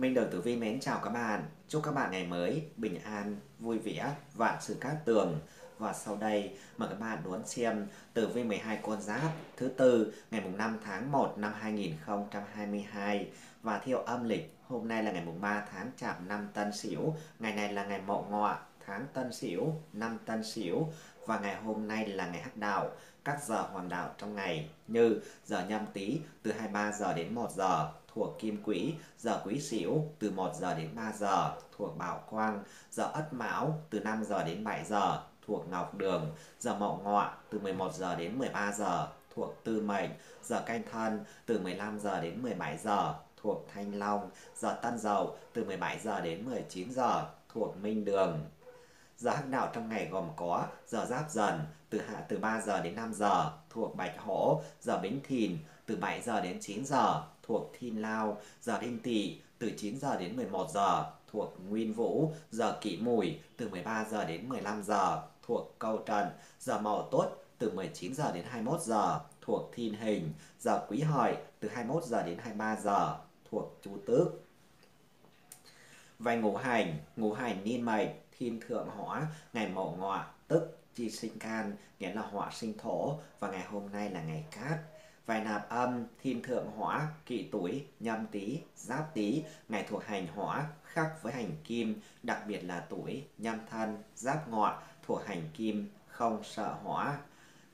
Minh Đời Tử Vi mến chào các bạn. Chúc các bạn ngày mới bình an, vui vẻ, vạn sự cát tường. Và sau đây mời các bạn đón xem Tử Vi 12 con giáp thứ tư ngày mùng 5 tháng 1 năm 2022 và theo âm lịch hôm nay là ngày mùng 3 tháng Chạp năm Tân Sửu, ngày này là ngày Mậu Ngọ, tháng Tân Sửu, năm Tân Sửu và ngày hôm nay là ngày Hắc Đạo. Các giờ hoàng đạo trong ngày như giờ nhâm tý từ 23 giờ đến 1 giờ, thuộc kim quỹ, giờ quý xỉu từ 1 giờ đến 3 giờ thuộc bảo quang, giờ ất mão từ 5 giờ đến 7 giờ thuộc ngọc đường, giờ mậu ngọ từ 11 giờ đến 13 giờ thuộc tư mệnh, giờ canh thân từ 15 giờ đến 17 giờ thuộc thanh long, giờ tân dậu từ 17 giờ đến 19 giờ thuộc minh đường. Giờ hắc đạo trong ngày gồm có giờ giáp dần từ hạ từ 3 giờ đến 5 giờ thuộc bạch hổ, giờ bính thìn từ 7 giờ đến 9 giờ thuộc Thiên Lao, giờ Đinh Tỵ từ 9 giờ đến 11 giờ thuộc Nguyên Vũ, giờ Kỷ Mùi từ 13 giờ đến 15 giờ thuộc Câu Trần, giờ Mậu Tuất từ 19 giờ đến 21 giờ thuộc Thiên Hình, giờ Quý Hợi từ 21 giờ đến 23 giờ thuộc Chu Tước. Về ngũ hành, ngũ hành niên mệnh, thiên thượng hỏa, ngày mậu ngọ, tức chi sinh can, nghĩa là hỏa sinh thổ và ngày hôm nay là ngày cát Vài nạp âm, thiên thượng hỏa, kỵ tuổi, nhâm tý, giáp tý, ngày thuộc hành hỏa, khắc với hành kim, đặc biệt là tuổi, nhâm thân, giáp ngọ, thuộc hành kim, không sợ hỏa.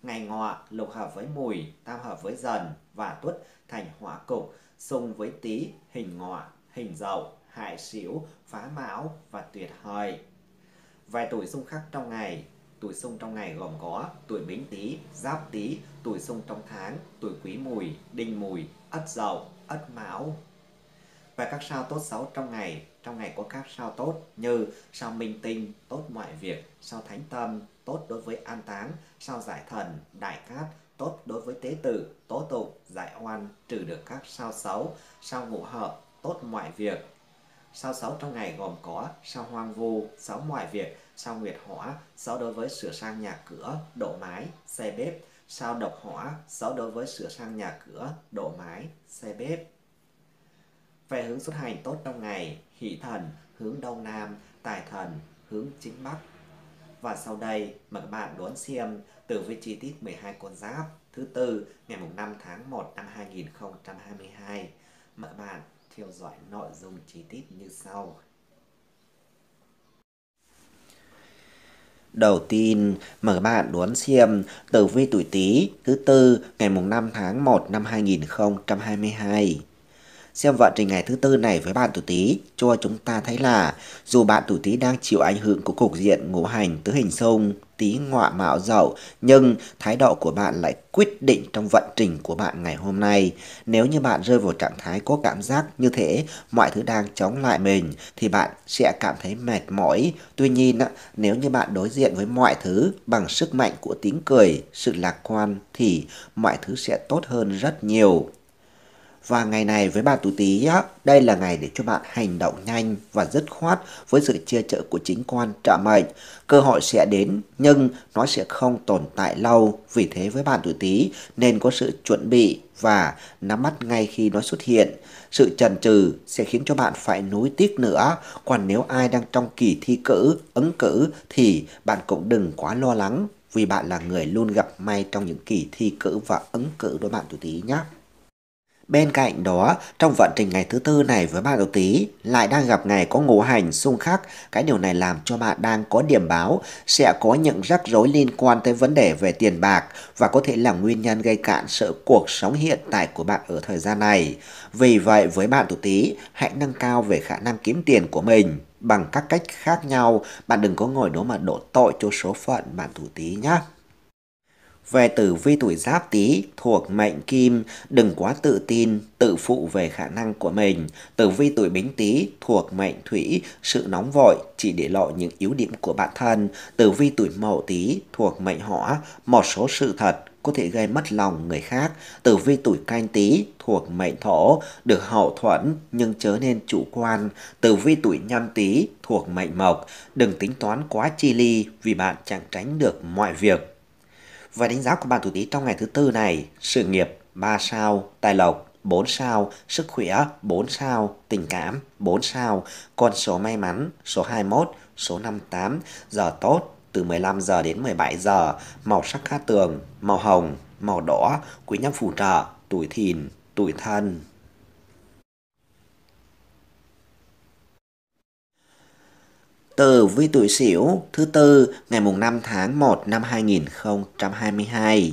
Ngày ngọ, lục hợp với mùi, tam hợp với dần và tuất thành hỏa cục, xung với tý, hình ngọ, hình dậu, hại xỉu, phá mão và tuyệt hời. Vài tuổi xung khắc trong ngày, Tuổi xung trong ngày gồm có tuổi bính tý, giáp tý, tuổi xung trong tháng, tuổi quý mùi, đinh mùi, ất dậu, ất mão. Và các sao tốt xấu trong ngày, trong ngày có các sao tốt như sao minh tinh, tốt mọi việc, sao thánh tâm, tốt đối với an táng, sao giải thần, đại cát, tốt đối với tế tử, tố tụng, giải oan, trừ được các sao xấu, sao ngũ hợp, tốt mọi việc. Sao xấu trong ngày gồm có sao hoang vu, xấu mọi việc, sao nguyệt hỏa, sáu đối với sửa sang nhà cửa, độ mái, xe bếp. Sao độc hỏa, sáu đối với sửa sang nhà cửa, độ mái, xe bếp. Về hướng xuất hành tốt trong ngày, hỷ thần, hướng đông nam, tài thần, hướng chính bắc. Và sau đây, mời các bạn đón xem từ vi chi tiết 12 con giáp thứ tư ngày 5 tháng 1 năm 2022. Mời các bạn theo dõi nội dung chi tiết như sau. Đầu tiên, mời các bạn đón xem tử vi tuổi Tý thứ tư ngày mùng 5 tháng 1 năm 2022 xem vận trình ngày thứ tư này với bạn tuổi Tý cho chúng ta thấy là dù bạn tuổi Tý đang chịu ảnh hưởng của cục diện ngũ hành tứ hình xung Tý ngọa mạo dậu nhưng thái độ của bạn lại quyết định trong vận trình của bạn ngày hôm nay. Nếu như bạn rơi vào trạng thái có cảm giác như thế, mọi thứ đang chống lại mình thì bạn sẽ cảm thấy mệt mỏi. Tuy nhiên, nếu như bạn đối diện với mọi thứ bằng sức mạnh của tiếng cười, sự lạc quan thì mọi thứ sẽ tốt hơn rất nhiều. Và ngày này với bạn tú tí, đây là ngày để cho bạn hành động nhanh và dứt khoát với sự chia trợ của chính quan trợ mệnh. Cơ hội sẽ đến nhưng nó sẽ không tồn tại lâu. Vì thế với bạn tú Tý nên có sự chuẩn bị và nắm bắt ngay khi nó xuất hiện. Sự chần chừ sẽ khiến cho bạn phải nối tiếc nữa. Còn nếu ai đang trong kỳ thi cử, ứng cử thì bạn cũng đừng quá lo lắng vì bạn là người luôn gặp may trong những kỳ thi cử và ứng cử đối bạn tuổi tí nhé. Bên cạnh đó, trong vận trình ngày thứ tư này với bạn đầu tí lại đang gặp ngày có ngũ hành xung khắc, cái điều này làm cho bạn đang có điểm báo sẽ có những rắc rối liên quan tới vấn đề về tiền bạc và có thể là nguyên nhân gây cạn sự cuộc sống hiện tại của bạn ở thời gian này. Vì vậy với bạn tuổi tí, hãy nâng cao về khả năng kiếm tiền của mình bằng các cách khác nhau, bạn đừng có ngồi đó mà đổ tội cho số phận bạn tuổi tí nhé về tử vi tuổi giáp tý thuộc mệnh kim, đừng quá tự tin, tự phụ về khả năng của mình. Tử vi tuổi bính tý thuộc mệnh thủy, sự nóng vội chỉ để lộ những yếu điểm của bản thân. Tử vi tuổi mậu tý thuộc mệnh hỏa, một số sự thật có thể gây mất lòng người khác. Tử vi tuổi canh tý thuộc mệnh thổ, được hậu thuẫn nhưng chớ nên chủ quan. Tử vi tuổi nhâm tý thuộc mệnh mộc, đừng tính toán quá chi ly vì bạn chẳng tránh được mọi việc và đánh giá của bạn tuổi Tý trong ngày thứ tư này, sự nghiệp 3 sao, tài lộc 4 sao, sức khỏe 4 sao, tình cảm 4 sao, con số may mắn số 21, số 58, giờ tốt từ 15 giờ đến 17 giờ, màu sắc cát tường, màu hồng, màu đỏ, quý nhân phù trợ, tuổi thìn, tuổi thân. từ vi tuổi Sửu thứ tư ngày mùng 5 tháng 1 năm 2022.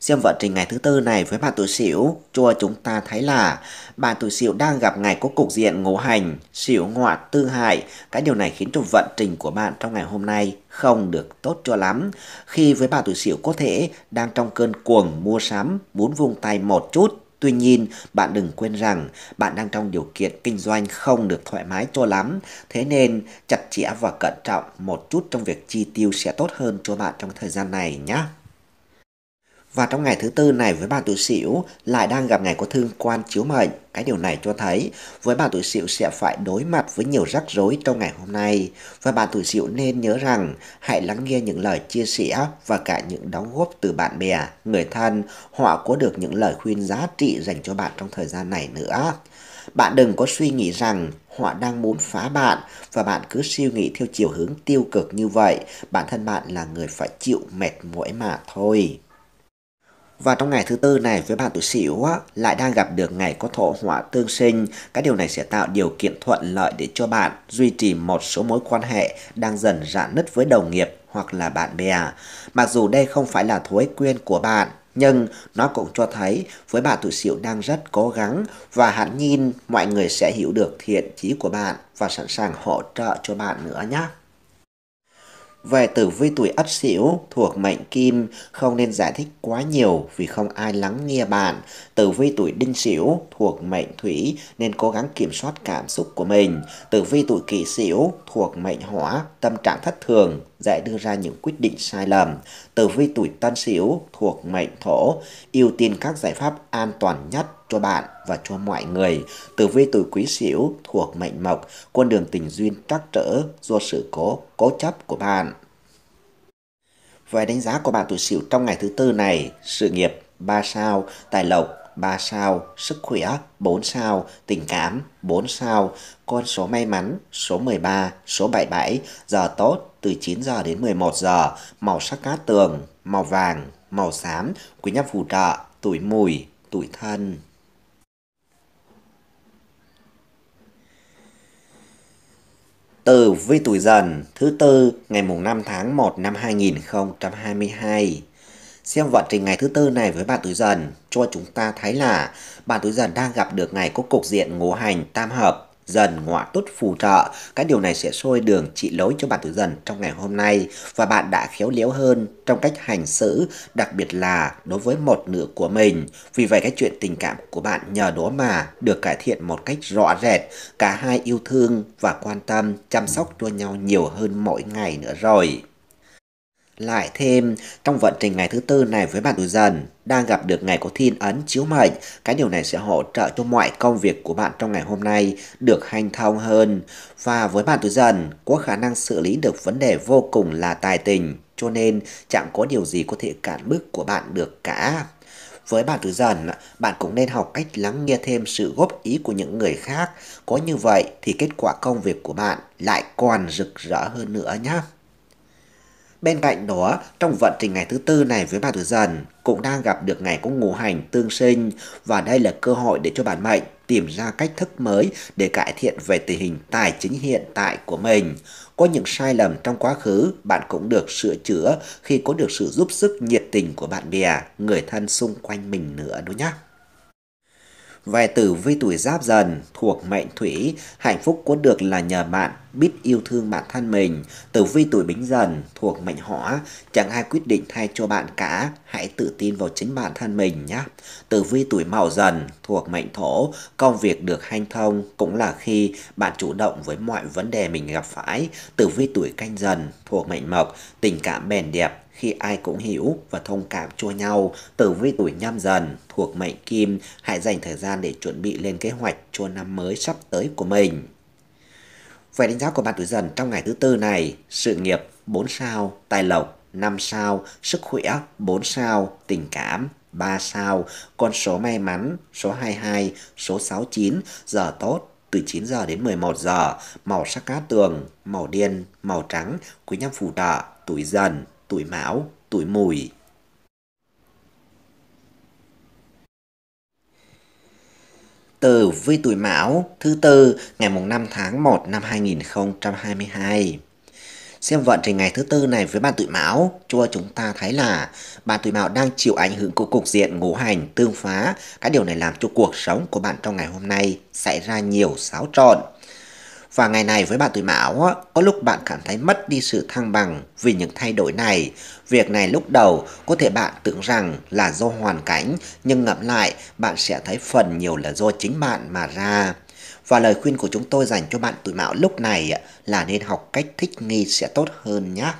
Xem vận trình ngày thứ tư này với bạn tuổi Sửu, cho chúng ta thấy là bạn tuổi Sửu đang gặp ngày có cục diện ngũ hành, Sửu ngọa tư hại. Cái điều này khiến cho vận trình của bạn trong ngày hôm nay không được tốt cho lắm. Khi với bạn tuổi Sửu có thể đang trong cơn cuồng mua sắm, muốn vung tay một chút Tuy nhiên, bạn đừng quên rằng bạn đang trong điều kiện kinh doanh không được thoải mái cho lắm, thế nên chặt chẽ và cẩn trọng một chút trong việc chi tiêu sẽ tốt hơn cho bạn trong thời gian này nhé. Và trong ngày thứ tư này với bạn tuổi sửu lại đang gặp ngày có thương quan chiếu mệnh. Cái điều này cho thấy với bạn tuổi sửu sẽ phải đối mặt với nhiều rắc rối trong ngày hôm nay. Và bạn tuổi sửu nên nhớ rằng hãy lắng nghe những lời chia sẻ và cả những đóng góp từ bạn bè, người thân. Họ có được những lời khuyên giá trị dành cho bạn trong thời gian này nữa. Bạn đừng có suy nghĩ rằng họ đang muốn phá bạn và bạn cứ suy nghĩ theo chiều hướng tiêu cực như vậy. Bản thân bạn là người phải chịu mệt mỏi mà thôi. Và trong ngày thứ tư này với bạn tuổi Sửu lại đang gặp được ngày có thổ hỏa tương sinh, các điều này sẽ tạo điều kiện thuận lợi để cho bạn duy trì một số mối quan hệ đang dần rạn nứt với đồng nghiệp hoặc là bạn bè. Mặc dù đây không phải là thói quen của bạn, nhưng nó cũng cho thấy với bạn tuổi Sửu đang rất cố gắng và hẳn nhìn mọi người sẽ hiểu được thiện chí của bạn và sẵn sàng hỗ trợ cho bạn nữa nhé. Về tử vi tuổi ất sửu thuộc mệnh kim không nên giải thích quá nhiều vì không ai lắng nghe bạn. Tử vi tuổi đinh sửu thuộc mệnh thủy nên cố gắng kiểm soát cảm xúc của mình. Tử vi tuổi kỷ sửu thuộc mệnh hỏa tâm trạng thất thường dễ đưa ra những quyết định sai lầm. Tử vi tuổi tân sửu thuộc mệnh thổ ưu tiên các giải pháp an toàn nhất cho bạn và cho mọi người. từ vi tuổi quý sửu thuộc mệnh mộc, con đường tình duyên trắc trở do sự cố, cố chấp của bạn. Về đánh giá của bạn tuổi sửu trong ngày thứ tư này, sự nghiệp 3 sao, tài lộc 3 sao, sức khỏe 4 sao, tình cảm 4 sao, con số may mắn số 13, số 77, giờ tốt từ 9 giờ đến 11 giờ, màu sắc cát tường, màu vàng, màu xám, quý nhân phù trợ, tuổi mùi, tuổi thân. Tử vi tuổi dần thứ tư ngày mùng 5 tháng 1 năm 2022. Xem vận trình ngày thứ tư này với bạn tuổi dần cho chúng ta thấy là bạn tuổi dần đang gặp được ngày có cục diện ngũ hành tam hợp dần ngọa tốt phù trợ. Cái điều này sẽ sôi đường trị lối cho bạn tử dần trong ngày hôm nay và bạn đã khéo léo hơn trong cách hành xử, đặc biệt là đối với một nửa của mình. Vì vậy cái chuyện tình cảm của bạn nhờ đó mà được cải thiện một cách rõ rệt. Cả hai yêu thương và quan tâm chăm sóc cho nhau nhiều hơn mỗi ngày nữa rồi. Lại thêm, trong vận trình ngày thứ tư này với bạn tuổi dần, đang gặp được ngày có thiên ấn chiếu mệnh, cái điều này sẽ hỗ trợ cho mọi công việc của bạn trong ngày hôm nay được hanh thông hơn. Và với bạn tuổi dần, có khả năng xử lý được vấn đề vô cùng là tài tình, cho nên chẳng có điều gì có thể cản bức của bạn được cả. Với bạn tuổi dần, bạn cũng nên học cách lắng nghe thêm sự góp ý của những người khác. Có như vậy thì kết quả công việc của bạn lại còn rực rỡ hơn nữa nhé. Bên cạnh đó, trong vận trình ngày thứ tư này với bà tuổi dần cũng đang gặp được ngày có ngũ hành tương sinh và đây là cơ hội để cho bản mệnh tìm ra cách thức mới để cải thiện về tình hình tài chính hiện tại của mình. Có những sai lầm trong quá khứ, bạn cũng được sửa chữa khi có được sự giúp sức nhiệt tình của bạn bè, người thân xung quanh mình nữa đúng nhé. Về tử vi tuổi giáp dần thuộc mệnh thủy, hạnh phúc có được là nhờ bạn biết yêu thương bản thân mình. Tử vi tuổi bính dần thuộc mệnh hỏa, chẳng ai quyết định thay cho bạn cả, hãy tự tin vào chính bản thân mình nhé. Tử vi tuổi mậu dần thuộc mệnh thổ, công việc được hanh thông cũng là khi bạn chủ động với mọi vấn đề mình gặp phải. Tử vi tuổi canh dần thuộc mệnh mộc, tình cảm bền đẹp khi ai cũng hiểu và thông cảm cho nhau, từ với tuổi nhâm dần thuộc mệnh kim, hãy dành thời gian để chuẩn bị lên kế hoạch cho năm mới sắp tới của mình. Về đánh giá của bạn tuổi dần trong ngày thứ tư này, sự nghiệp 4 sao, tài lộc 5 sao, sức khỏe 4 sao, tình cảm 3 sao, con số may mắn số 22, số 69, giờ tốt từ 9 giờ đến 11 giờ, màu sắc cá tường, màu đen, màu trắng, quý nhân phù trợ, tuổi dần tuổi mão, tuổi mùi. Tử vi tuổi mão thứ tư ngày mùng 5 tháng 1 năm 2022. Xem vận trình ngày thứ tư này với bạn tuổi mão, cho chúng ta thấy là bạn tuổi mão đang chịu ảnh hưởng của cục diện ngũ hành tương phá. Cái điều này làm cho cuộc sống của bạn trong ngày hôm nay xảy ra nhiều xáo trộn. Và ngày này với bạn tuổi mão, có lúc bạn cảm thấy mất đi sự thăng bằng vì những thay đổi này. Việc này lúc đầu có thể bạn tưởng rằng là do hoàn cảnh, nhưng ngẫm lại bạn sẽ thấy phần nhiều là do chính bạn mà ra. Và lời khuyên của chúng tôi dành cho bạn tuổi mão lúc này là nên học cách thích nghi sẽ tốt hơn nhé.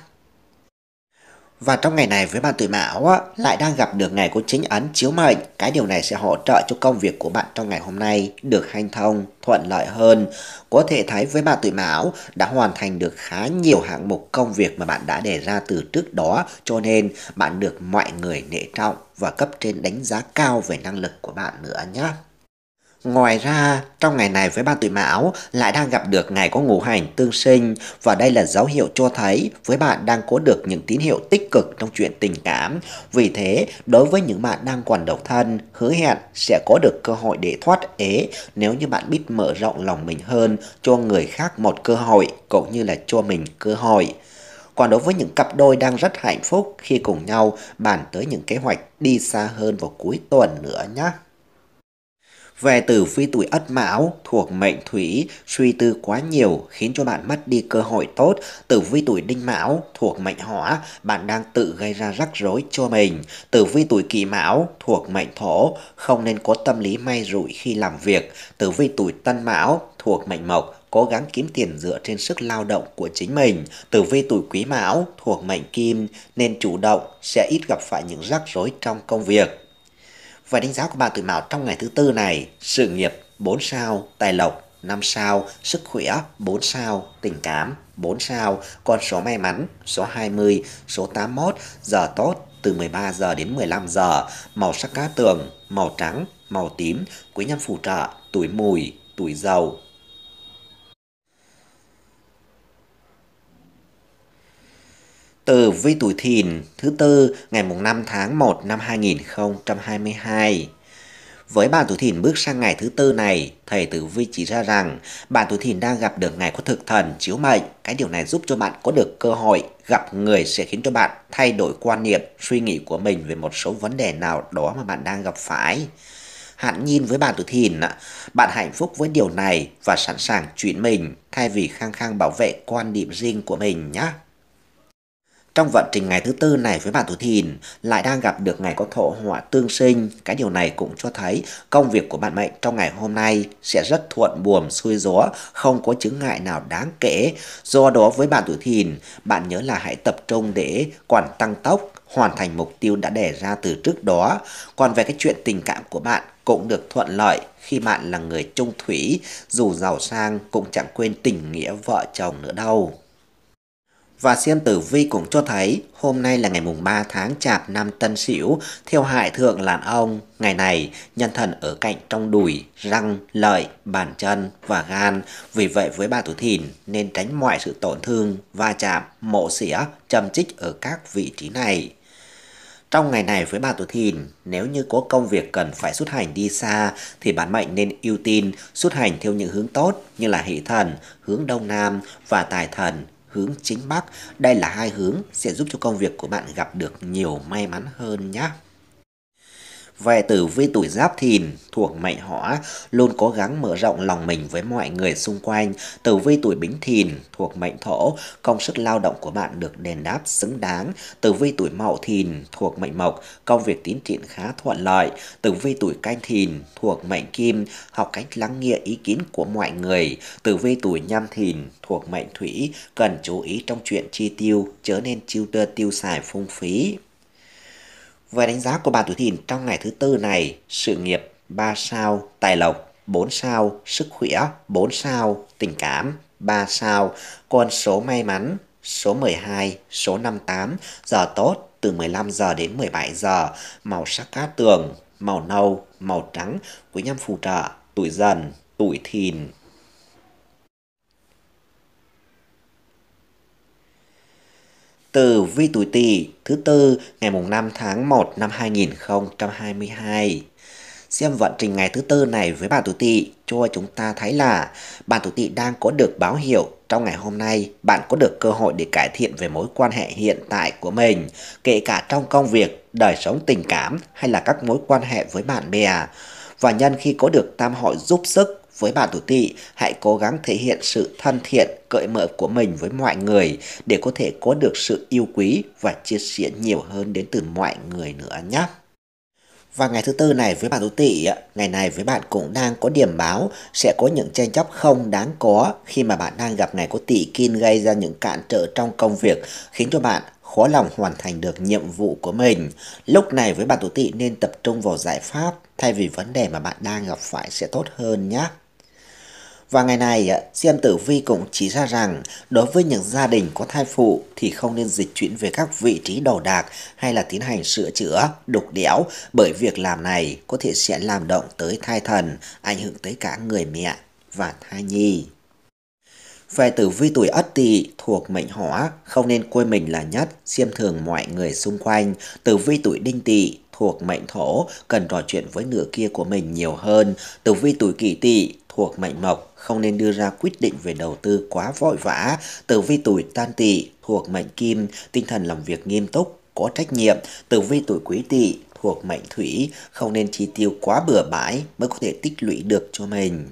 Và trong ngày này với bạn tuổi mão á, lại đang gặp được ngày của chính ấn chiếu mệnh. Cái điều này sẽ hỗ trợ cho công việc của bạn trong ngày hôm nay được hanh thông, thuận lợi hơn. Có thể thấy với bạn tuổi mão đã hoàn thành được khá nhiều hạng mục công việc mà bạn đã đề ra từ trước đó. Cho nên bạn được mọi người nể trọng và cấp trên đánh giá cao về năng lực của bạn nữa nhé. Ngoài ra, trong ngày này với ba tuổi mão lại đang gặp được ngày có ngũ hành tương sinh và đây là dấu hiệu cho thấy với bạn đang có được những tín hiệu tích cực trong chuyện tình cảm. Vì thế, đối với những bạn đang còn độc thân, hứa hẹn sẽ có được cơ hội để thoát ế nếu như bạn biết mở rộng lòng mình hơn cho người khác một cơ hội cũng như là cho mình cơ hội. Còn đối với những cặp đôi đang rất hạnh phúc khi cùng nhau bàn tới những kế hoạch đi xa hơn vào cuối tuần nữa nhé. Về tử vi tuổi ất mão thuộc mệnh thủy, suy tư quá nhiều khiến cho bạn mất đi cơ hội tốt. Tử vi tuổi đinh mão thuộc mệnh hỏa, bạn đang tự gây ra rắc rối cho mình. Tử vi tuổi kỷ mão thuộc mệnh thổ, không nên có tâm lý may rủi khi làm việc. Tử vi tuổi tân mão thuộc mệnh mộc, cố gắng kiếm tiền dựa trên sức lao động của chính mình. Tử vi tuổi quý mão thuộc mệnh kim nên chủ động sẽ ít gặp phải những rắc rối trong công việc và đánh giá của ba tuổi Mão trong ngày thứ tư này, sự nghiệp 4 sao, tài lộc 5 sao, sức khỏe 4 sao, tình cảm 4 sao, con số may mắn số 20, số 81, giờ tốt từ 13 giờ đến 15 giờ, màu sắc cá tường, màu trắng, màu tím, quý nhân phù trợ, tuổi mùi, tuổi dầu, Tử vi tuổi thìn thứ tư ngày mùng 5 tháng 1 năm 2022. Với bạn tuổi thìn bước sang ngày thứ tư này, thầy tử vi chỉ ra rằng bạn tuổi thìn đang gặp được ngày có thực thần chiếu mệnh. Cái điều này giúp cho bạn có được cơ hội gặp người sẽ khiến cho bạn thay đổi quan niệm, suy nghĩ của mình về một số vấn đề nào đó mà bạn đang gặp phải. Hạn nhìn với bạn tuổi thìn, bạn hạnh phúc với điều này và sẵn sàng chuyển mình thay vì khăng khăng bảo vệ quan điểm riêng của mình nhé. Trong vận trình ngày thứ tư này với bạn tuổi Thìn lại đang gặp được ngày có thổ họa tương sinh. Cái điều này cũng cho thấy công việc của bạn mệnh trong ngày hôm nay sẽ rất thuận buồm xuôi gió, không có chứng ngại nào đáng kể. Do đó với bạn tuổi Thìn, bạn nhớ là hãy tập trung để quản tăng tốc, hoàn thành mục tiêu đã đề ra từ trước đó. Còn về cái chuyện tình cảm của bạn cũng được thuận lợi khi bạn là người trung thủy, dù giàu sang cũng chẳng quên tình nghĩa vợ chồng nữa đâu và xem tử vi cũng cho thấy hôm nay là ngày mùng 3 tháng chạp năm Tân Sửu theo hại thượng làn ông. Ngày này, nhân thần ở cạnh trong đùi, răng, lợi, bàn chân và gan. Vì vậy với bà tuổi thìn nên tránh mọi sự tổn thương, va chạm, mộ xỉa, châm chích ở các vị trí này. Trong ngày này với bà tuổi thìn, nếu như có công việc cần phải xuất hành đi xa thì bản mệnh nên ưu tiên xuất hành theo những hướng tốt như là hỷ thần, hướng đông nam và tài thần, hướng chính Bắc. Đây là hai hướng sẽ giúp cho công việc của bạn gặp được nhiều may mắn hơn nhé. Về tử vi tuổi giáp thìn thuộc mệnh hỏa luôn cố gắng mở rộng lòng mình với mọi người xung quanh. Tử vi tuổi bính thìn thuộc mệnh thổ công sức lao động của bạn được đền đáp xứng đáng. Tử vi tuổi mậu thìn thuộc mệnh mộc công việc tiến triển khá thuận lợi. Tử vi tuổi canh thìn thuộc mệnh kim học cách lắng nghe ý kiến của mọi người. Tử vi tuổi nhâm thìn thuộc mệnh thủy cần chú ý trong chuyện chi tiêu chớ nên chiêu tơ tiêu xài phung phí. Với đánh giá của bà tuổi thìn trong ngày thứ tư này, sự nghiệp 3 sao, tài lộc 4 sao, sức khỏe 4 sao, tình cảm 3 sao, con số may mắn số 12, số 58, giờ tốt từ 15 giờ đến 17 giờ, màu sắc cát tường, màu nâu, màu trắng, quý nhân phù trợ, tuổi dần, tuổi thìn. từ vi tuổi Tỵ thứ tư ngày mùng 5 tháng 1 năm 2022. Xem vận trình ngày thứ tư này với bạn tuổi Tỵ cho chúng ta thấy là bạn tuổi Tỵ đang có được báo hiệu trong ngày hôm nay bạn có được cơ hội để cải thiện về mối quan hệ hiện tại của mình, kể cả trong công việc, đời sống tình cảm hay là các mối quan hệ với bạn bè. Và nhân khi có được tam hội giúp sức với bạn tuổi tỵ hãy cố gắng thể hiện sự thân thiện, cởi mở của mình với mọi người để có thể có được sự yêu quý và chia sẻ nhiều hơn đến từ mọi người nữa nhé. Và ngày thứ tư này với bạn tuổi tỵ ngày này với bạn cũng đang có điểm báo sẽ có những tranh chấp không đáng có khi mà bạn đang gặp ngày có tỵ kim gây ra những cản trở trong công việc khiến cho bạn khó lòng hoàn thành được nhiệm vụ của mình. Lúc này với bạn tuổi tỵ nên tập trung vào giải pháp thay vì vấn đề mà bạn đang gặp phải sẽ tốt hơn nhé. Và ngày này, Diêm Tử Vi cũng chỉ ra rằng đối với những gia đình có thai phụ thì không nên dịch chuyển về các vị trí đồ đạc hay là tiến hành sửa chữa, đục đẽo bởi việc làm này có thể sẽ làm động tới thai thần, ảnh hưởng tới cả người mẹ và thai nhi. Về tử vi tuổi ất tỵ thuộc mệnh hỏa, không nên coi mình là nhất, xem thường mọi người xung quanh. Tử vi tuổi đinh tỵ thuộc mệnh thổ, cần trò chuyện với nửa kia của mình nhiều hơn. Tử vi tuổi kỷ tỵ thuộc mệnh mộc không nên đưa ra quyết định về đầu tư quá vội vã, tử vi tuổi tan tỵ thuộc mệnh kim, tinh thần làm việc nghiêm túc, có trách nhiệm, tử vi tuổi quý tỵ thuộc mệnh thủy, không nên chi tiêu quá bừa bãi mới có thể tích lũy được cho mình.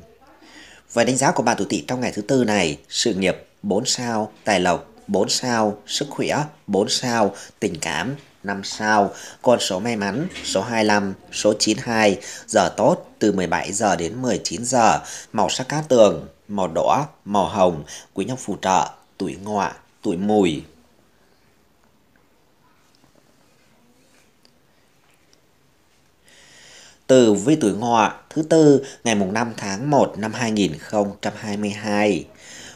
Và đánh giá của bạn tuổi tỵ trong ngày thứ tư này, sự nghiệp 4 sao, tài lộc 4 sao, sức khỏe 4 sao, tình cảm 5 sao, con số may mắn số 25, số 92, giờ tốt từ 17 giờ đến 19 giờ, màu sắc cát tường, màu đỏ, màu hồng, quý nhân phù trợ, tuổi ngọ, tuổi mùi. Từ vi tuổi ngọ thứ tư ngày mùng 5 tháng 1 năm 2022.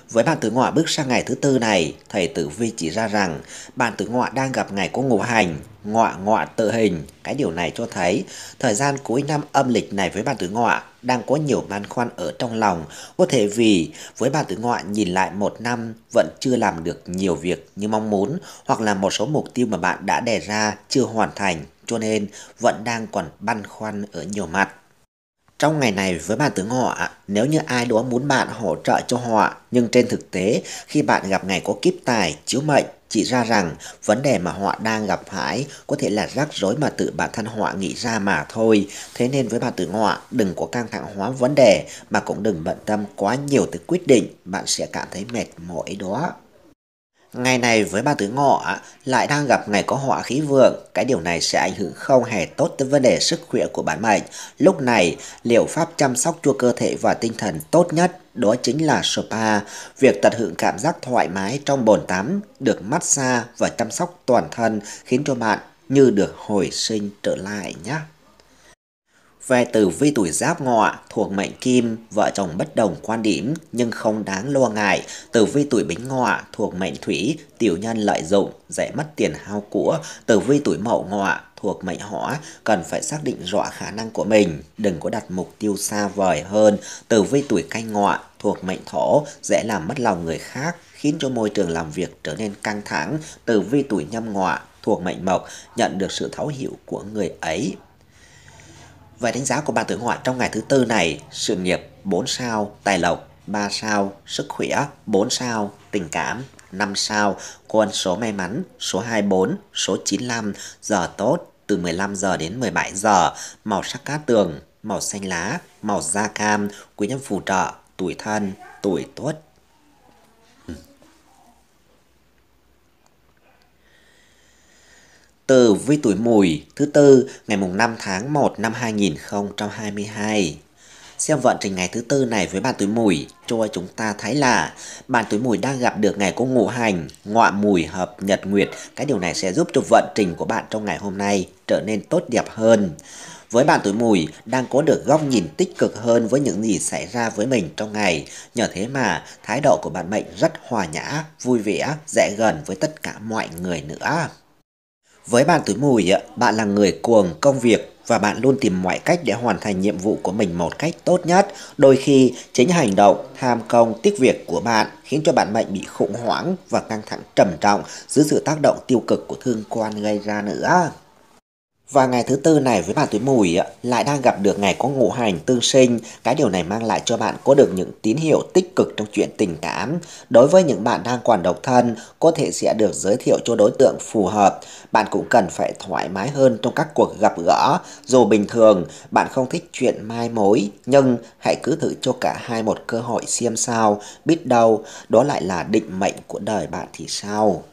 Với bàn tử ngọa bước sang ngày thứ tư này, thầy tử vi chỉ ra rằng bàn tử ngọa đang gặp ngày có ngũ hành, ngọa ngọa tự hình. Cái điều này cho thấy thời gian cuối năm âm lịch này với bàn tử ngọa đang có nhiều băn khoăn ở trong lòng. Có thể vì với bàn tử ngọa nhìn lại một năm vẫn chưa làm được nhiều việc như mong muốn hoặc là một số mục tiêu mà bạn đã đề ra chưa hoàn thành cho nên vẫn đang còn băn khoăn ở nhiều mặt. Trong ngày này với bạn tướng họ, nếu như ai đó muốn bạn hỗ trợ cho họ, nhưng trên thực tế khi bạn gặp ngày có kiếp tài, chiếu mệnh, chỉ ra rằng vấn đề mà họ đang gặp phải có thể là rắc rối mà tự bản thân họ nghĩ ra mà thôi. Thế nên với bạn tử họ, đừng có căng thẳng hóa vấn đề mà cũng đừng bận tâm quá nhiều tới quyết định, bạn sẽ cảm thấy mệt mỏi đó. Ngày này với ba tứ ngọ lại đang gặp ngày có họa khí vượng, cái điều này sẽ ảnh hưởng không hề tốt tới vấn đề sức khỏe của bản mệnh. Lúc này, liệu pháp chăm sóc cho cơ thể và tinh thần tốt nhất đó chính là spa, việc tận hưởng cảm giác thoải mái trong bồn tắm, được massage và chăm sóc toàn thân khiến cho bạn như được hồi sinh trở lại nhé. Về tử vi tuổi giáp ngọ thuộc mệnh kim, vợ chồng bất đồng quan điểm nhưng không đáng lo ngại. Tử vi tuổi bính ngọ thuộc mệnh thủy, tiểu nhân lợi dụng, dễ mất tiền hao của. Tử vi tuổi mậu ngọ thuộc mệnh hỏa cần phải xác định rõ khả năng của mình, đừng có đặt mục tiêu xa vời hơn. Tử vi tuổi canh ngọ thuộc mệnh thổ dễ làm mất lòng người khác khiến cho môi trường làm việc trở nên căng thẳng. Tử vi tuổi nhâm ngọ thuộc mệnh mộc nhận được sự thấu hiểu của người ấy Vậy đánh giá của bà tử họa trong ngày thứ tư này, sự nghiệp 4 sao, tài lộc 3 sao, sức khỏe 4 sao, tình cảm 5 sao, quân số may mắn số 24, số 95, giờ tốt từ 15 giờ đến 17 giờ, màu sắc cát tường, màu xanh lá, màu da cam, quý nhân phù trợ, tuổi thân, tuổi tuất, từ vi tuổi mùi thứ tư ngày mùng 5 tháng 1 năm 2022. Xem vận trình ngày thứ tư này với bạn tuổi mùi, cho chúng ta thấy là bạn tuổi mùi đang gặp được ngày có ngũ hành, ngọ mùi hợp nhật nguyệt. Cái điều này sẽ giúp cho vận trình của bạn trong ngày hôm nay trở nên tốt đẹp hơn. Với bạn tuổi mùi đang có được góc nhìn tích cực hơn với những gì xảy ra với mình trong ngày. Nhờ thế mà thái độ của bạn mệnh rất hòa nhã, vui vẻ, dễ gần với tất cả mọi người nữa. Với bạn tuổi mùi, bạn là người cuồng công việc và bạn luôn tìm mọi cách để hoàn thành nhiệm vụ của mình một cách tốt nhất. Đôi khi, chính hành động, tham công, tiếc việc của bạn khiến cho bạn mệnh bị khủng hoảng và căng thẳng trầm trọng dưới sự tác động tiêu cực của thương quan gây ra nữa. Và ngày thứ tư này với bạn tuổi mùi lại đang gặp được ngày có ngũ hành tương sinh. Cái điều này mang lại cho bạn có được những tín hiệu tích cực trong chuyện tình cảm. Đối với những bạn đang còn độc thân, có thể sẽ được giới thiệu cho đối tượng phù hợp. Bạn cũng cần phải thoải mái hơn trong các cuộc gặp gỡ. Dù bình thường, bạn không thích chuyện mai mối, nhưng hãy cứ thử cho cả hai một cơ hội xem sao. Biết đâu, đó lại là định mệnh của đời bạn thì sao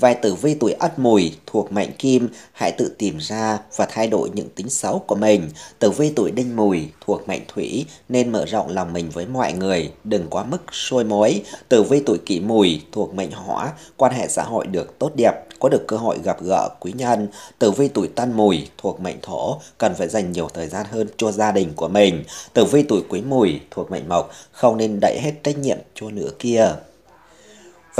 vài tử vi tuổi ất mùi thuộc mệnh kim hãy tự tìm ra và thay đổi những tính xấu của mình. Tử vi tuổi đinh mùi thuộc mệnh thủy nên mở rộng lòng mình với mọi người, đừng quá mức sôi mối. Tử vi tuổi kỷ mùi thuộc mệnh hỏa, quan hệ xã hội được tốt đẹp, có được cơ hội gặp gỡ quý nhân. Tử vi tuổi tân mùi thuộc mệnh thổ cần phải dành nhiều thời gian hơn cho gia đình của mình. Tử vi tuổi quý mùi thuộc mệnh mộc không nên đẩy hết trách nhiệm cho nửa kia.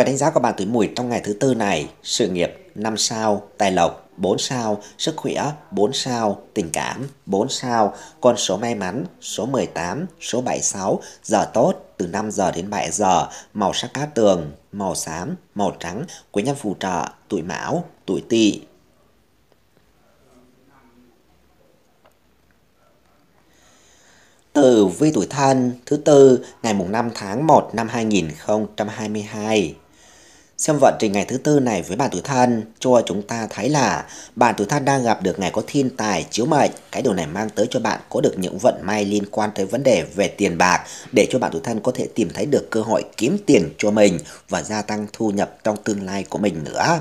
Vậy đánh giá của bạn tuổi mùi trong ngày thứ tư này, sự nghiệp 5 sao, tài lộc 4 sao, sức khỏe 4 sao, tình cảm 4 sao, con số may mắn số 18, số 76, giờ tốt từ 5 giờ đến 7 giờ, màu sắc cát tường, màu xám, màu trắng, quý nhân phù trợ, tuổi mão, tuổi tỵ. từ vi tuổi thân thứ tư ngày mùng 5 tháng 1 năm 2022. Xem vận trình ngày thứ tư này với bạn tuổi thân cho chúng ta thấy là bạn tuổi thân đang gặp được ngày có thiên tài chiếu mệnh. Cái điều này mang tới cho bạn có được những vận may liên quan tới vấn đề về tiền bạc để cho bạn tuổi thân có thể tìm thấy được cơ hội kiếm tiền cho mình và gia tăng thu nhập trong tương lai của mình nữa.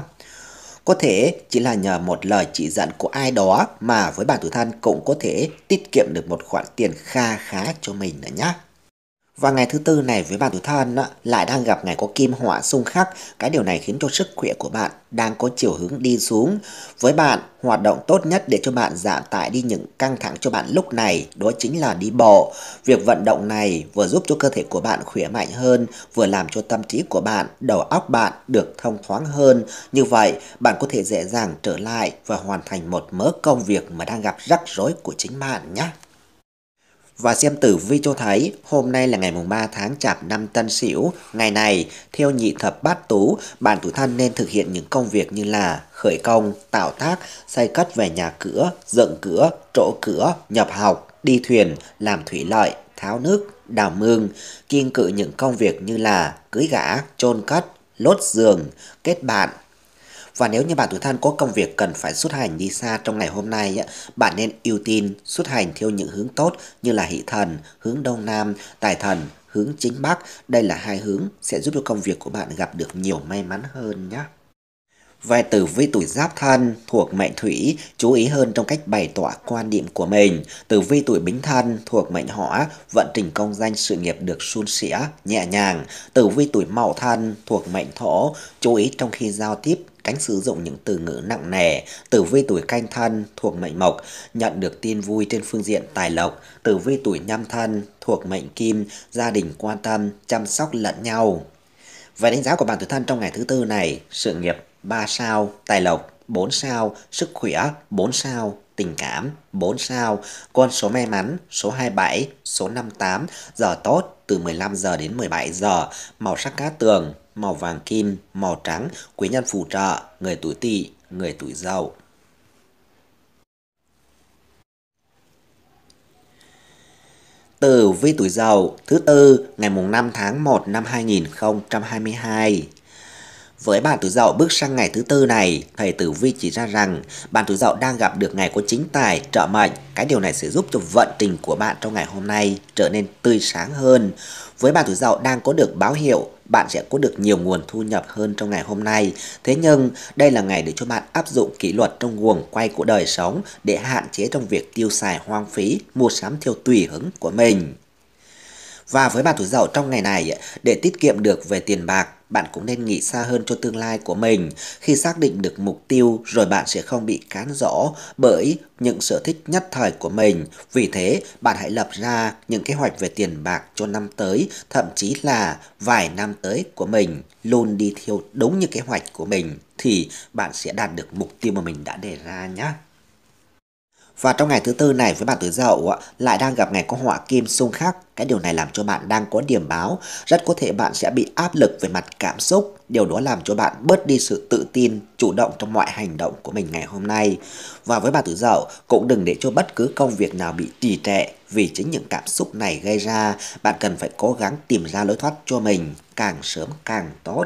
Có thể chỉ là nhờ một lời chỉ dẫn của ai đó mà với bạn tuổi thân cũng có thể tiết kiệm được một khoản tiền kha khá cho mình nữa nhé. Và ngày thứ tư này với bạn tuổi thân lại đang gặp ngày có kim họa xung khắc, cái điều này khiến cho sức khỏe của bạn đang có chiều hướng đi xuống. Với bạn, hoạt động tốt nhất để cho bạn giảm tải đi những căng thẳng cho bạn lúc này đó chính là đi bộ. Việc vận động này vừa giúp cho cơ thể của bạn khỏe mạnh hơn, vừa làm cho tâm trí của bạn, đầu óc bạn được thông thoáng hơn. Như vậy, bạn có thể dễ dàng trở lại và hoàn thành một mớ công việc mà đang gặp rắc rối của chính bạn nhé và xem tử vi cho thấy hôm nay là ngày mùng 3 tháng chạp năm Tân Sửu. Ngày này, theo nhị thập bát tú, bạn tuổi thân nên thực hiện những công việc như là khởi công, tạo tác, xây cất về nhà cửa, dựng cửa, trổ cửa, nhập học, đi thuyền, làm thủy lợi, tháo nước, đào mương, kiên cự những công việc như là cưới gã, chôn cất, lốt giường, kết bạn, và nếu như bạn tuổi thân có công việc cần phải xuất hành đi xa trong ngày hôm nay, bạn nên ưu tiên xuất hành theo những hướng tốt như là hỷ thần, hướng đông nam, tài thần, hướng chính bắc. Đây là hai hướng sẽ giúp cho công việc của bạn gặp được nhiều may mắn hơn nhé. Về tử vi tuổi giáp thân thuộc mệnh thủy, chú ý hơn trong cách bày tỏ quan điểm của mình. Tử vi tuổi bính thân thuộc mệnh hỏa, vận trình công danh sự nghiệp được suôn sẻ, nhẹ nhàng. Tử vi tuổi mậu thân thuộc mệnh thổ, chú ý trong khi giao tiếp Ánh sử dụng những từ ngữ nặng nề, tử vi tuổi canh thân thuộc mệnh mộc, nhận được tin vui trên phương diện tài lộc, tử vi tuổi nhâm thân thuộc mệnh kim, gia đình quan tâm, chăm sóc lẫn nhau. Về đánh giá của bạn tuổi thân trong ngày thứ tư này, sự nghiệp 3 sao, tài lộc 4 sao, sức khỏe 4 sao, tình cảm 4 sao, con số may mắn số 27, số 58, giờ tốt từ 15 giờ đến 17 giờ, màu sắc cá tường màu vàng kim, màu trắng, quý nhân phù trợ, người tuổi tỵ, người tuổi dậu. Tử vi tuổi dậu thứ tư ngày mùng 5 tháng 1 năm 2022. Với bạn tuổi dậu bước sang ngày thứ tư này, thầy tử vi chỉ ra rằng bạn tuổi dậu đang gặp được ngày có chính tài, trợ mệnh. Cái điều này sẽ giúp cho vận trình của bạn trong ngày hôm nay trở nên tươi sáng hơn. Với bạn tuổi dậu đang có được báo hiệu bạn sẽ có được nhiều nguồn thu nhập hơn trong ngày hôm nay. Thế nhưng, đây là ngày để cho bạn áp dụng kỷ luật trong guồng quay của đời sống để hạn chế trong việc tiêu xài hoang phí, mua sắm theo tùy hứng của mình. Và với bạn tuổi dậu trong ngày này, để tiết kiệm được về tiền bạc, bạn cũng nên nghĩ xa hơn cho tương lai của mình. Khi xác định được mục tiêu rồi bạn sẽ không bị cán dỗ bởi những sở thích nhất thời của mình. Vì thế, bạn hãy lập ra những kế hoạch về tiền bạc cho năm tới, thậm chí là vài năm tới của mình luôn đi theo đúng như kế hoạch của mình thì bạn sẽ đạt được mục tiêu mà mình đã đề ra nhé. Và trong ngày thứ tư này với bạn tuổi dậu lại đang gặp ngày có họa kim xung khắc. Cái điều này làm cho bạn đang có điểm báo. Rất có thể bạn sẽ bị áp lực về mặt cảm xúc. Điều đó làm cho bạn bớt đi sự tự tin, chủ động trong mọi hành động của mình ngày hôm nay. Và với bạn tuổi dậu cũng đừng để cho bất cứ công việc nào bị trì trệ vì chính những cảm xúc này gây ra. Bạn cần phải cố gắng tìm ra lối thoát cho mình càng sớm càng tốt.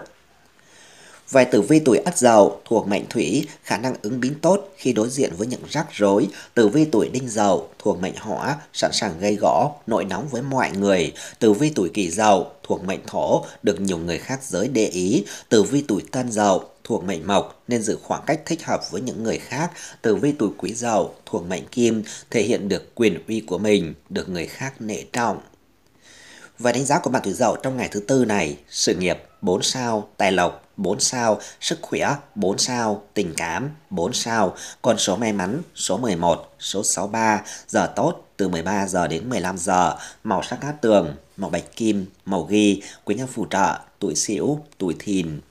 Về tử vi tuổi Ất Dậu thuộc mệnh Thủy, khả năng ứng biến tốt khi đối diện với những rắc rối. Tử vi tuổi Đinh Dậu thuộc mệnh Hỏa, sẵn sàng gây gõ, nội nóng với mọi người. Tử vi tuổi Kỷ Dậu thuộc mệnh Thổ, được nhiều người khác giới để ý. Tử vi tuổi Tân Dậu thuộc mệnh mộc nên giữ khoảng cách thích hợp với những người khác. Tử vi tuổi Quý Dậu thuộc mệnh Kim thể hiện được quyền uy của mình, được người khác nể trọng. Và đánh giá của bạn tuổi Dậu trong ngày thứ tư này, sự nghiệp 4 sao, tài lộc 4 sao, sức khỏe 4 sao, tình cảm 4 sao, con số may mắn số 11, số 63, giờ tốt từ 13 giờ đến 15 giờ, màu sắc cát tường, màu bạch kim, màu ghi, quý nhân phù trợ, tuổi sửu, tuổi thìn,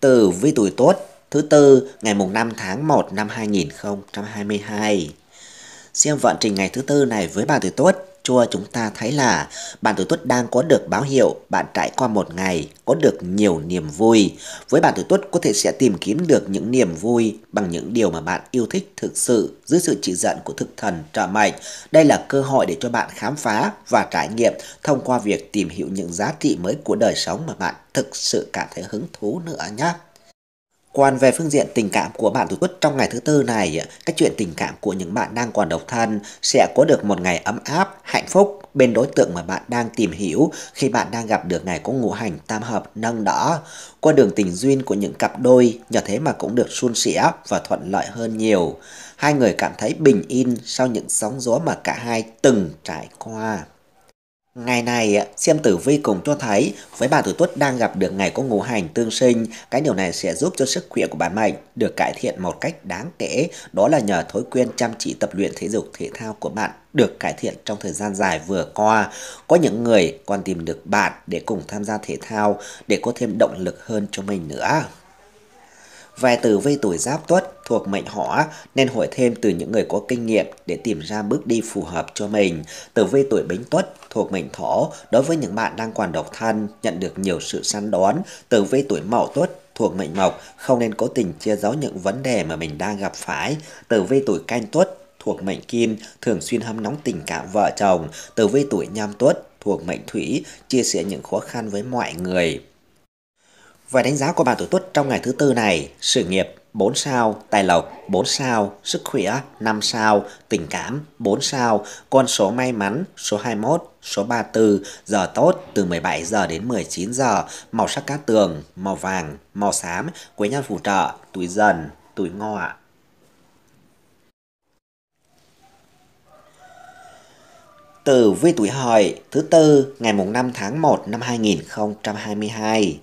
từ vi tuổi tốt thứ tư ngày mùng 5 tháng 1 năm 2022. Xem vận trình ngày thứ tư này với bà tuổi tốt cho chúng ta thấy là bạn tuổi tuất đang có được báo hiệu bạn trải qua một ngày có được nhiều niềm vui. Với bạn tuổi tuất có thể sẽ tìm kiếm được những niềm vui bằng những điều mà bạn yêu thích thực sự dưới sự chỉ dẫn của thực thần trợ mệnh. Đây là cơ hội để cho bạn khám phá và trải nghiệm thông qua việc tìm hiểu những giá trị mới của đời sống mà bạn thực sự cảm thấy hứng thú nữa nhé. Còn về phương diện tình cảm của bạn tuổi tuất trong ngày thứ tư này, các chuyện tình cảm của những bạn đang còn độc thân sẽ có được một ngày ấm áp, hạnh phúc bên đối tượng mà bạn đang tìm hiểu khi bạn đang gặp được ngày có ngũ hành tam hợp nâng đỡ Qua đường tình duyên của những cặp đôi, nhờ thế mà cũng được suôn sẻ và thuận lợi hơn nhiều. Hai người cảm thấy bình yên sau những sóng gió mà cả hai từng trải qua. Ngày này, xem à, tử vi cùng cho thấy với bà tuổi tuất đang gặp được ngày có ngũ hành tương sinh, cái điều này sẽ giúp cho sức khỏe của bạn mệnh được cải thiện một cách đáng kể, đó là nhờ thói quen chăm chỉ tập luyện thể dục thể thao của bạn được cải thiện trong thời gian dài vừa qua. Có những người còn tìm được bạn để cùng tham gia thể thao để có thêm động lực hơn cho mình nữa. Vài từ vây tuổi giáp tuất thuộc mệnh hỏa nên hỏi thêm từ những người có kinh nghiệm để tìm ra bước đi phù hợp cho mình. Tử vi tuổi bính tuất thuộc mệnh thổ đối với những bạn đang còn độc thân nhận được nhiều sự săn đón. Tử vi tuổi mậu tuất thuộc mệnh mộc không nên cố tình chia giấu những vấn đề mà mình đang gặp phải. Tử vi tuổi canh tuất thuộc mệnh kim thường xuyên hâm nóng tình cảm vợ chồng. Tử vi tuổi nhâm tuất thuộc mệnh thủy chia sẻ những khó khăn với mọi người. Và đánh giá của bà tuổi tuất trong ngày thứ tư này, sự nghiệp 4 sao, tài lộc 4 sao, sức khỏe 5 sao, tình cảm 4 sao, con số may mắn số 21, số 34, giờ tốt từ 17 giờ đến 19 giờ, màu sắc cát tường, màu vàng, màu xám, quý nhân phù trợ, tuổi dần, tuổi ngọ. từ vi tuổi hợi thứ tư ngày mùng 5 tháng 1 năm 2022.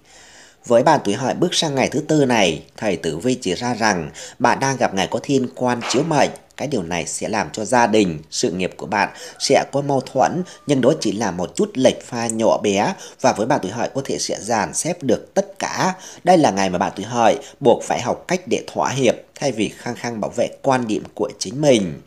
Với bàn tuổi hợi bước sang ngày thứ tư này, thầy Tử Vi chỉ ra rằng bạn đang gặp ngày có thiên quan chiếu mệnh. Cái điều này sẽ làm cho gia đình, sự nghiệp của bạn sẽ có mâu thuẫn, nhưng đó chỉ là một chút lệch pha nhỏ bé và với bạn tuổi hợi có thể sẽ dàn xếp được tất cả. Đây là ngày mà bạn tuổi hợi buộc phải học cách để thỏa hiệp thay vì khăng khăng bảo vệ quan điểm của chính mình.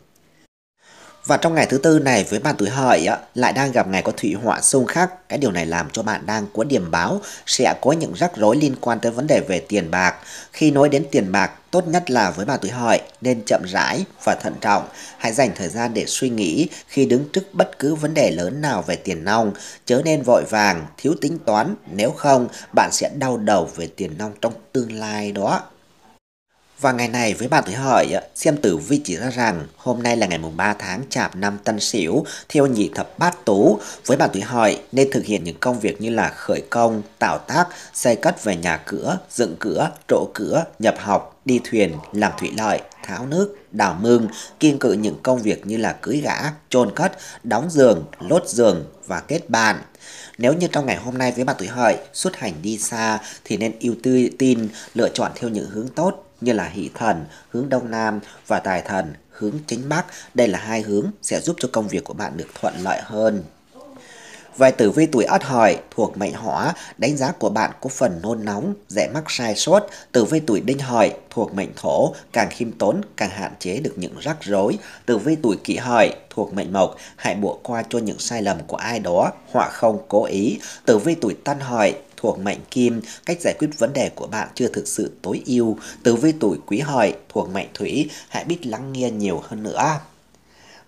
Và trong ngày thứ tư này với bạn tuổi hợi á, lại đang gặp ngày có thủy họa xung khắc. Cái điều này làm cho bạn đang có điểm báo sẽ có những rắc rối liên quan tới vấn đề về tiền bạc. Khi nói đến tiền bạc, tốt nhất là với bà tuổi hợi nên chậm rãi và thận trọng. Hãy dành thời gian để suy nghĩ khi đứng trước bất cứ vấn đề lớn nào về tiền nong. Chớ nên vội vàng, thiếu tính toán. Nếu không, bạn sẽ đau đầu về tiền nong trong tương lai đó. Và ngày này với bạn tuổi hợi, xem tử vi chỉ ra rằng hôm nay là ngày mùng 3 tháng chạp năm Tân Sửu theo nhị thập bát tú. Với bạn tuổi hợi nên thực hiện những công việc như là khởi công, tạo tác, xây cất về nhà cửa, dựng cửa, trộ cửa, nhập học, đi thuyền, làm thủy lợi, tháo nước, đào mương, kiên cự những công việc như là cưới gã, chôn cất, đóng giường, lốt giường và kết bạn. Nếu như trong ngày hôm nay với bạn tuổi hợi xuất hành đi xa thì nên ưu tư tin lựa chọn theo những hướng tốt như là hỷ thần hướng đông nam và tài thần hướng chính bắc. Đây là hai hướng sẽ giúp cho công việc của bạn được thuận lợi hơn. Vài tử vi tuổi Ất Hợi thuộc mệnh Hỏa, đánh giá của bạn có phần nôn nóng, dễ mắc sai sót. Tử vi tuổi Đinh Hợi thuộc mệnh Thổ, càng khiêm tốn càng hạn chế được những rắc rối. Tử vi tuổi Kỷ Hợi thuộc mệnh Mộc, hãy bỏ qua cho những sai lầm của ai đó, họa không cố ý. Tử vi tuổi Tân Hợi thuộc mệnh kim, cách giải quyết vấn đề của bạn chưa thực sự tối ưu. Từ với tuổi quý hợi thuộc mệnh thủy, hãy biết lắng nghe nhiều hơn nữa.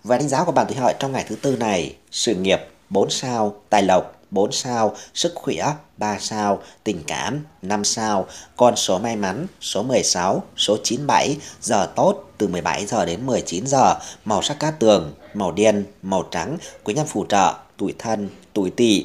Và đánh giá của bạn tuổi hợi trong ngày thứ tư này, sự nghiệp 4 sao, tài lộc 4 sao, sức khỏe 3 sao, tình cảm 5 sao, con số may mắn số 16, số 97, giờ tốt từ 17 giờ đến 19 giờ, màu sắc cát tường, màu đen, màu trắng, quý nhân phù trợ, tuổi thân, tuổi tỵ